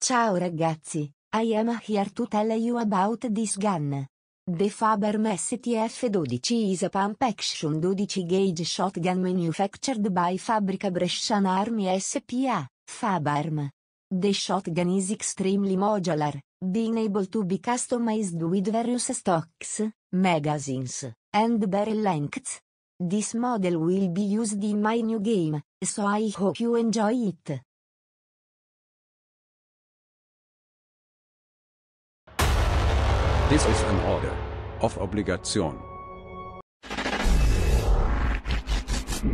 Ciao ragazzi, I am here to tell you about this gun. The Faber STF-12 is a pump action 12-gauge shotgun manufactured by Fabrica Brescian Armi SPA, Fabarm. The shotgun is extremely modular, being able to be customized with various stocks, magazines, and barrel lengths. This model will be used in my new game, so I hope you enjoy it. This is an order. Of obligation.